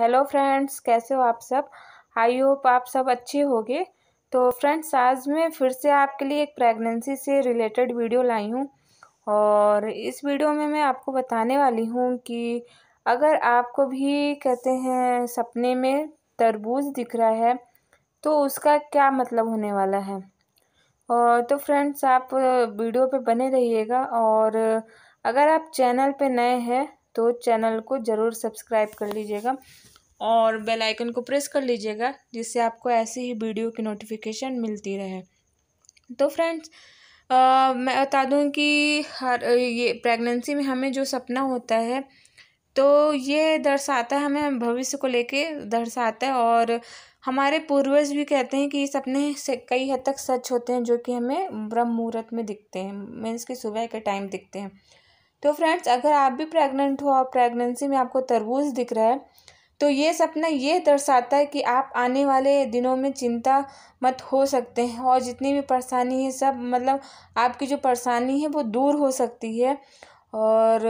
hello friends कैसे हो आप सब आई होप आप सब अच्छे होगे तो फ्रेंड्स आज मैं फिर से आपके लिए एक प्रेगनेंसी से रिलेटेड वीडियो लाई हूँ और इस वीडियो में मैं आपको बताने वाली हूँ कि अगर आपको भी कहते हैं सपने में तरबूज दिख रहा है तो उसका क्या मतलब होने वाला है और तो फ्रेंड्स आप वीडियो पर बने रहिएगा और अगर आप चैनल पर नए हैं तो चैनल को ज़रूर सब्सक्राइब कर लीजिएगा और बेल आइकन को प्रेस कर लीजिएगा जिससे आपको ऐसी ही वीडियो की नोटिफिकेशन मिलती रहे तो फ्रेंड्स मैं बता दूं कि हर ये प्रेगनेंसी में हमें जो सपना होता है तो ये दर्शाता है हमें भविष्य को लेके दर्शाता है और हमारे पूर्वज भी कहते हैं कि ये सपने से कई हद तक सच होते हैं जो कि हमें ब्रह्म मुहूर्त में दिखते हैं मीन्स कि सुबह के टाइम दिखते हैं तो फ्रेंड्स अगर आप भी प्रेग्नेंट हो और प्रेगनेंसी में आपको तरबूज दिख रहा है तो ये सपना ये दर्शाता है कि आप आने वाले दिनों में चिंता मत हो सकते हैं और जितनी भी परेशानी है सब मतलब आपकी जो परेशानी है वो दूर हो सकती है और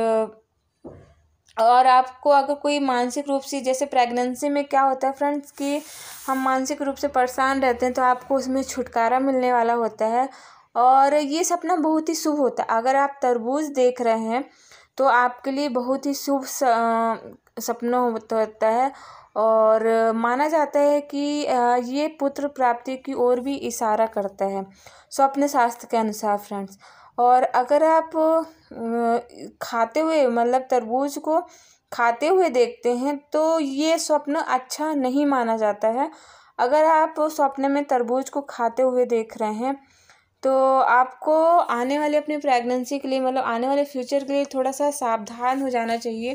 और आपको अगर कोई मानसिक रूप से जैसे प्रेगनेंसी में क्या होता है फ्रेंड्स कि हम मानसिक रूप से परेशान रहते हैं तो आपको उसमें छुटकारा मिलने वाला होता है और ये सपना बहुत ही शुभ होता है अगर आप तरबूज देख रहे हैं तो आपके लिए बहुत ही शुभ सपना होता है और माना जाता है कि ये पुत्र प्राप्ति की ओर भी इशारा करता है स्वप्न शास्त्र के अनुसार फ्रेंड्स और अगर आप खाते हुए मतलब तरबूज को खाते हुए देखते हैं तो ये स्वप्न अच्छा नहीं माना जाता है अगर आप स्वप्न में तरबूज को खाते हुए देख रहे हैं तो आपको आने वाले अपने प्रेगनेंसी के लिए मतलब आने वाले फ्यूचर के लिए थोड़ा सा सावधान हो जाना चाहिए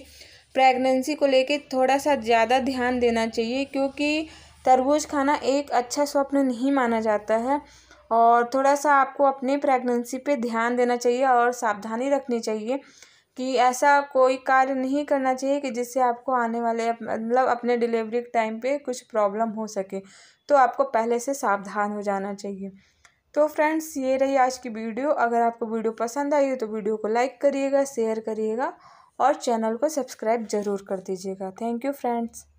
प्रेगनेंसी को लेके थोड़ा सा ज़्यादा ध्यान देना चाहिए क्योंकि तरबूज खाना एक अच्छा स्वप्न नहीं माना जाता है और थोड़ा सा आपको अपने प्रेगनेंसी पे ध्यान देना चाहिए और सावधानी रखनी चाहिए कि ऐसा कोई कार्य नहीं करना चाहिए कि जिससे आपको आने वाले मतलब अपने डिलीवरी के टाइम पे कुछ प्रॉब्लम हो सके तो आपको पहले से सावधान हो जाना चाहिए तो फ्रेंड्स ये रही आज की वीडियो अगर आपको वीडियो पसंद आई हो तो वीडियो को लाइक करिएगा शेयर करिएगा और चैनल को सब्सक्राइब ज़रूर कर दीजिएगा थैंक यू फ्रेंड्स